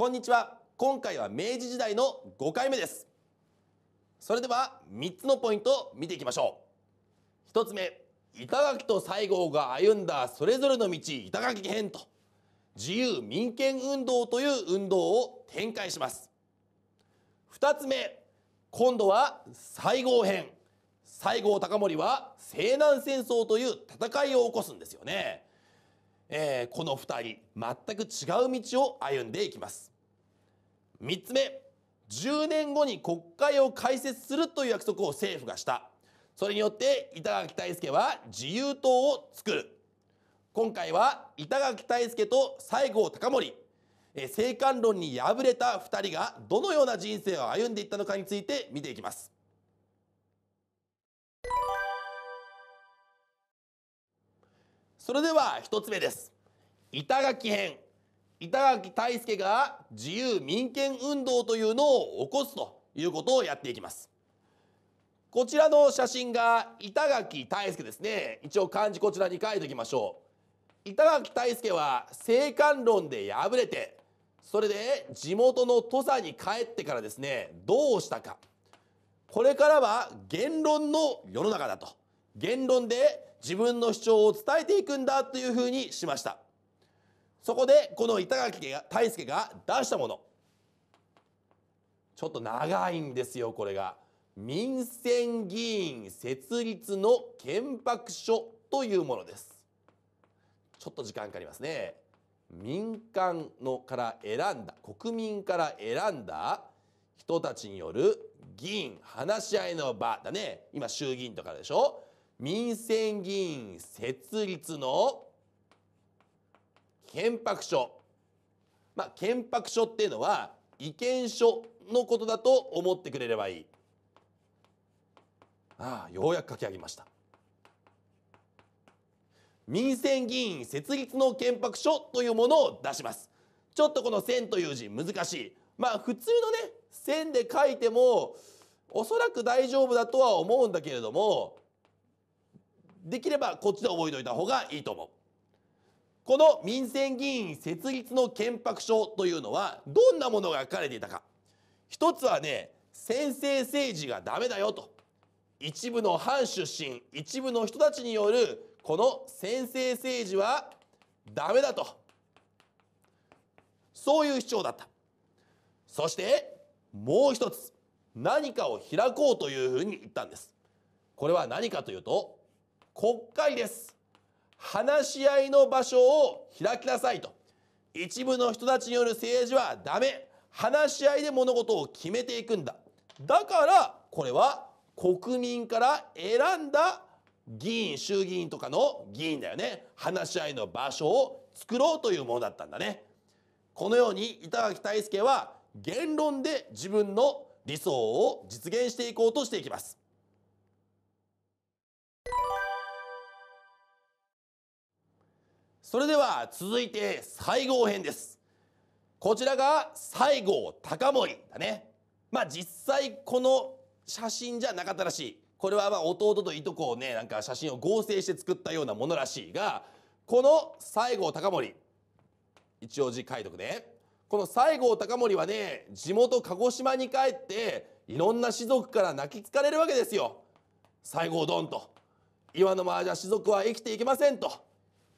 こんにちは今回は明治時代の5回目ですそれでは3つのポイントを見ていきましょう1つ目板垣と西郷が歩んだそれぞれの道板垣編と自由民権運動という運動を展開します2つ目今度は西郷編西郷隆盛は西南戦争という戦いを起こすんですよねえー、この2人、全く違う道を歩んでいきます。3つ目、10年後に国会を開設するという約束を政府がした。それによって板垣大輔は自由党を作る。今回は板垣大輔と西郷隆盛、えー、政官論に敗れた2人がどのような人生を歩んでいったのかについて見ていきます。それでは1つ目です板垣編板垣大輔が自由民権運動というのを起こすということをやっていきますこちらの写真が板垣大輔ですね一応漢字こちらに書いておきましょう板垣大輔は政官論で敗れてそれで地元の土佐に帰ってからですねどうしたかこれからは言論の世の中だと言論で自分の主張を伝えていくんだというふうにしましたそこでこの板垣が大輔が出したものちょっと長いんですよこれが民選議員設立の憲白書というものですちょっと時間かかりますね民間のから選んだ国民から選んだ人たちによる議員話し合いの場だね今衆議院とかでしょ民選議員設立の憲白書、まあ、憲白書っていうのは意見書のことだと思ってくれればいいああようやく書き上げました民選議員設立の憲白書というものを出しますちょっとこの「線」という字難しいまあ普通のね線で書いてもおそらく大丈夫だとは思うんだけれどもできればこっちで覚えておいた方がいいと思うこの民選議員設立の憲白書というのはどんなものが書かれていたか一つはね先制政治がダメだよと一部の藩出身一部の人たちによるこの先制政治はダメだとそういう主張だったそしてもう一つ何かを開こうというふうに言ったんですこれは何かというと国会です。話し合いの場所を開きなさいと。一部の人たちによる政治はダメ。話し合いで物事を決めていくんだ。だから、これは国民から選んだ議員、衆議院とかの議員だよね。話し合いの場所を作ろうというものだったんだね。このように板垣退助は言論で自分の理想を実現していこうとしていきます。それでは続いて西郷編です。こちらが西郷隆盛だね。まあ実際この写真じゃなかったらしい。これはま弟といとこをね、なんか写真を合成して作ったようなものらしいが、この西郷隆盛、一応字書いとくね。この西郷隆盛はね、地元鹿児島に帰って、いろんな士族から泣きつかれるわけですよ。西郷どんと。岩の間じゃ士族は生きていけませんと。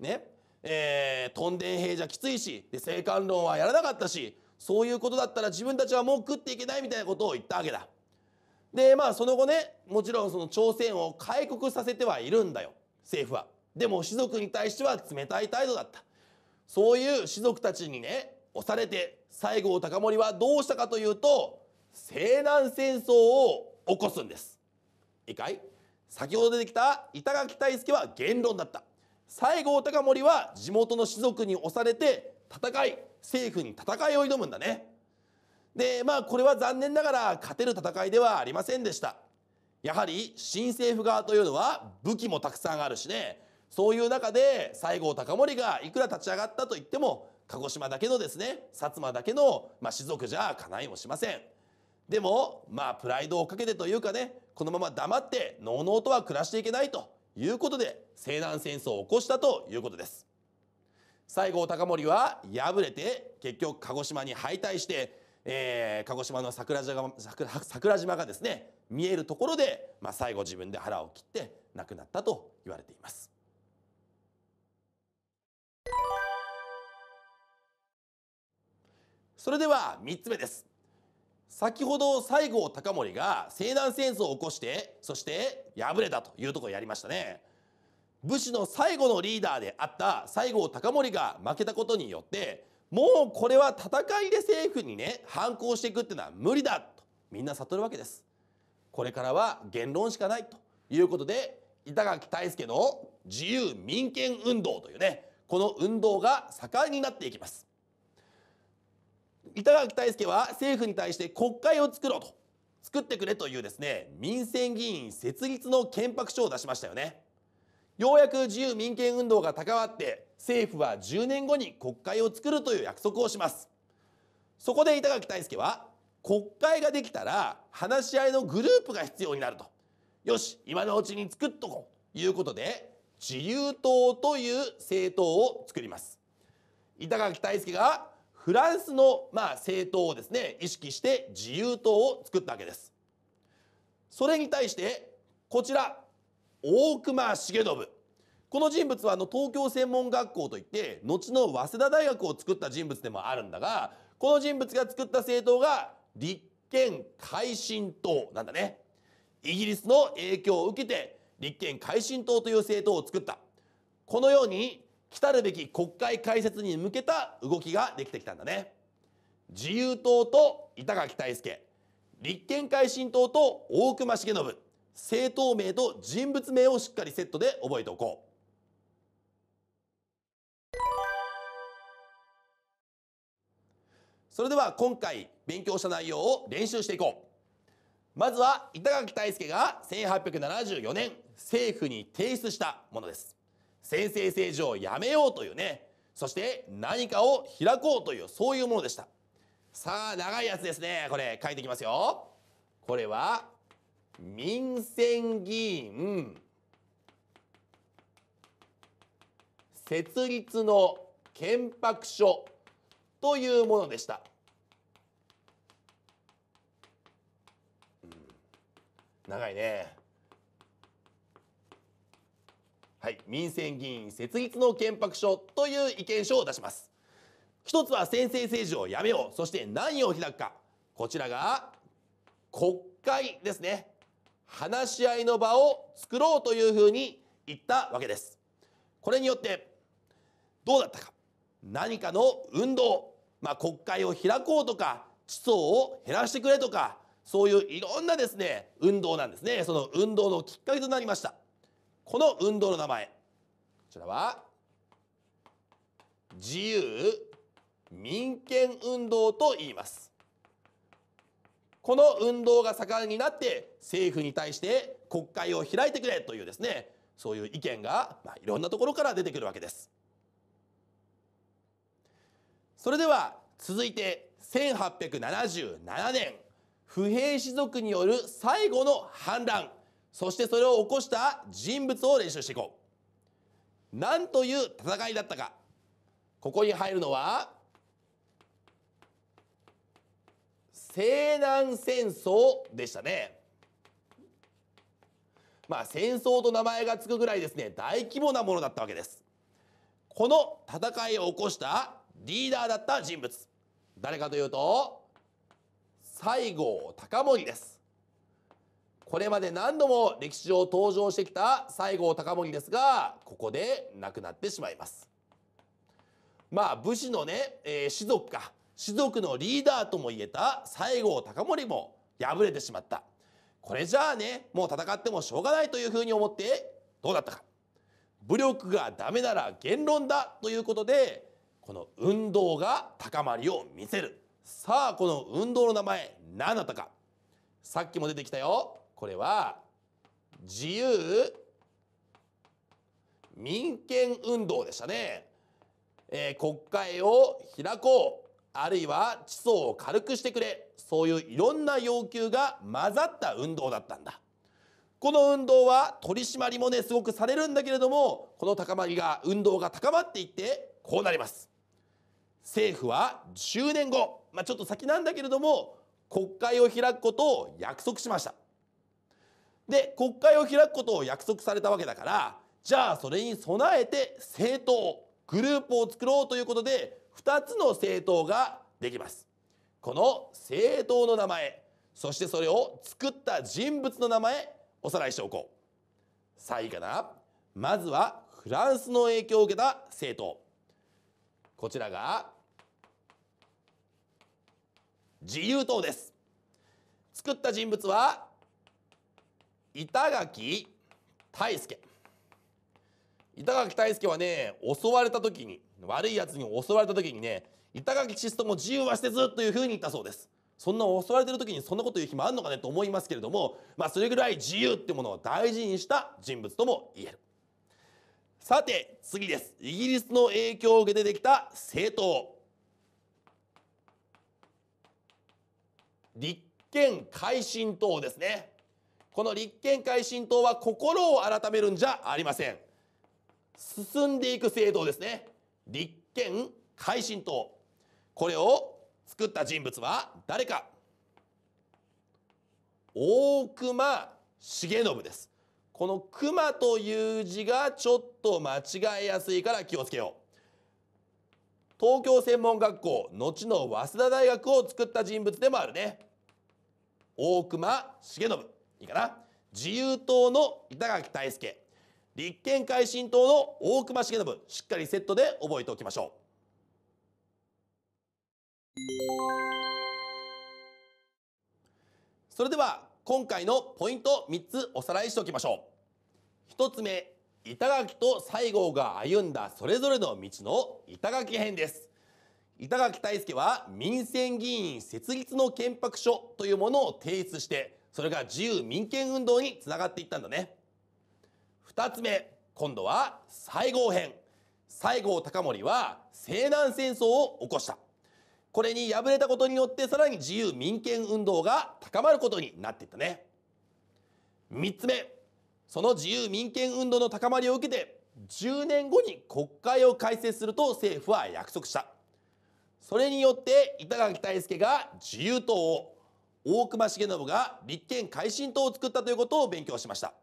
ね。えー、トん兵じゃきついしで生還論はやらなかったしそういうことだったら自分たちはもう食っていけないみたいなことを言ったわけだでまあその後ねもちろんその朝鮮を開国させてはいるんだよ政府はでも士族に対しては冷たい態度だったそういう士族たちにね押されて西郷隆盛はどうしたかというと西南戦争を起こすんですいいかい先ほど出てきた板垣退助は言論だった西郷隆盛は地元の士族に押されて戦い政府に戦いを挑むんだねでまあこれは残念ながら勝てる戦いではありませんでしたやはり新政府側というのは武器もたくさんあるしねそういう中で西郷隆盛がいくら立ち上がったといっても鹿児島だけのですね薩摩だけの、まあ、士族じゃないもしませんでもまあプライドをかけてというかねこのまま黙ってのうのうとは暮らしていけないということで西南戦争を起こしたということです西郷隆盛は敗れて結局鹿児島に敗退して、えー、鹿児島の桜島桜島がですね見えるところで、まあ、最後自分で腹を切って亡くなったと言われています。それでは3つ目です。先ほど西郷隆盛が西南戦争を起こしてそして敗れたというところをやりましたね武士の最後のリーダーであった西郷隆盛が負けたことによってもうこれは戦いで政府にね反抗していくっていうのは無理だとみんな悟るわけですこれからは言論しかないということで板垣退助の自由民権運動というねこの運動が盛んになっていきます板垣大輔は政府に対して国会を作ろうと作ってくれというですね民選議員設立の憲白書を出しましたよねようやく自由民権運動が高まって政府は10年後に国会を作るという約束をしますそこで板垣大輔は国会ができたら話し合いのグループが必要になるとよし今のうちに作っとこうということで自由党という政党を作ります板垣大輔がフランスのまあ政党をですね意識して自由党を作ったわけですそれに対してこちら大隈重信この人物はあの東京専門学校といって後の早稲田大学を作った人物でもあるんだがこの人物が作った政党が立憲改進党なんだねイギリスの影響を受けて立憲改進党という政党を作ったこのように来るべき国会開設に向けた動きができてきたんだね自由党と板垣退助立憲改進党と大隈重信政党名と人物名をしっかりセットで覚えておこうそれでは今回勉強した内容を練習していこうまずは板垣退助が1874年政府に提出したものです先制政治をやめようというねそして何かを開こうというそういうものでしたさあ長いやつですねこれ書いていきますよこれは民選議員設立の憲白書というものでした、うん、長いねはい、民選議員設立の憲白書という意見書を出します一つは先制政治をやめようそして何を開くかこちらが国会ですね話し合いの場を作ろうというふうに言ったわけですこれによってどうだったか何かの運動、まあ、国会を開こうとか地層を減らしてくれとかそういういろんなですね運動なんですねその運動のきっかけとなりましたこの運動の名前こちらは自由民権運動と言いますこの運動が盛んになって政府に対して国会を開いてくれというですねそういう意見が、まあ、いろんなところから出てくるわけですそれでは続いて1877年不平士族による最後の反乱そしてそれを起こした人物を練習していこう何という戦いだったかここに入るのは西南戦争でしたねまあ戦争と名前がつくぐらいですね大規模なものだったわけですこの戦いを起こしたリーダーだった人物誰かというと西郷隆盛ですこれまで何度も歴史上登場してきた西郷隆盛ですがここで亡くなってしまいますまあ武士のね、えー、士族か士族のリーダーとも言えた西郷隆盛も敗れてしまったこれじゃあねもう戦ってもしょうがないというふうに思ってどうだったか武力がダメなら言論だということでこの運動が高まりを見せるさあこの運動の名前何だったかさっきも出てきたよこれは自由民権運動でしたね、えー、国会を開こうあるいは地層を軽くしてくれそういういろんな要求が混ざった運動だったんだこの運動は取り締まりもねすごくされるんだけれどもこの高まりが運動が高まっていってこうなります政府は10年後、まあ、ちょっと先なんだけれども国会を開くことを約束しましたで国会を開くことを約束されたわけだからじゃあそれに備えて政党グループを作ろうということで2つの政党ができますこの政党の名前そしてそれを作った人物の名前おさらいしておこうさあいいかなまずはフランスの影響を受けた政党こちらが自由党です作った人物は板垣大輔板垣大輔はね襲われた時に悪いやつに襲われた時にね板垣シストも自由はしてずというふうに言ったそうですそんな襲われてる時にそんなこと言う暇あるのかねと思いますけれどもまあそれぐらい自由ってものを大事にした人物とも言えるさて次ですイギリスの影響を受けてできた政党立憲改進党ですねこの立憲改新党は心を改めるんじゃありません。進んでいく政党ですね。立憲改新党。これを作った人物は誰か。大隈重信です。この熊という字がちょっと間違えやすいから気をつけよう。東京専門学校、後の早稲田大学を作った人物でもあるね。大隈重信。いいかな自由党の板垣大輔立憲改進党の大隈重信しっかりセットで覚えておきましょうそれでは今回のポイント3つおさらいしておきましょう1つ目板垣と西郷が歩んだそれぞれの道の板垣編です板垣大輔は民選議員設立の憲白書というものを提出してそれが自由民権運動につながっていったんだね2つ目今度は西郷編西郷隆盛は西南戦争を起こしたこれに敗れたことによってさらに自由民権運動が高まることになっていったね3つ目その自由民権運動の高まりを受けて10年後に国会を改正すると政府は約束したそれによって板垣退助が自由党を大隈重信が立憲改進党を作ったということを勉強しました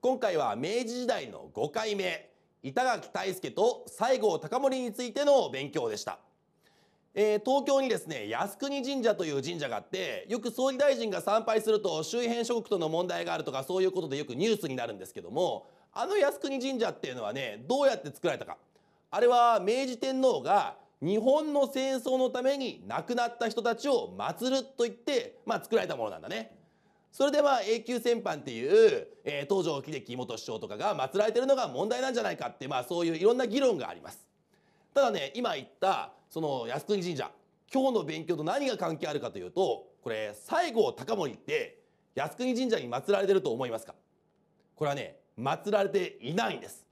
今回は明治時代の5回目板垣退助と西郷隆盛についての勉強でした、えー、東京にですね靖国神社という神社があってよく総理大臣が参拝すると周辺諸国との問題があるとかそういうことでよくニュースになるんですけどもあの靖国神社っていうのはねどうやって作られたかあれは明治天皇が日本の戦争のために亡くなった人たちを祀ると言って、まあ、作られたものなんだね。それでは永久戦犯っていう、えー、東条英機元首相とかが祀られてるのが問題なんじゃないかって、まあ、そういういろんな議論があります。ただね今言ったその靖国神社今日の勉強と何が関係あるかというとこれ西郷隆盛って靖国神社に祀られてると思いますかこれはね祀られていないんです。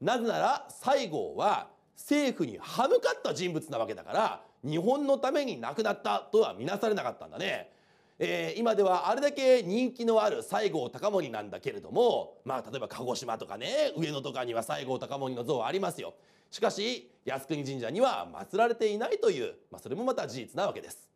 なぜなら西郷は政府に歯向かった人物なわけだから日本のために亡くなったとは見なされなかったんだね。えー、今ではあれだけ人気のある西郷隆盛なんだけれどもまあ例えば鹿児島とかね上野とかには西郷隆盛の像はありますよしかし靖国神社には祀られていないという、まあ、それもまた事実なわけです。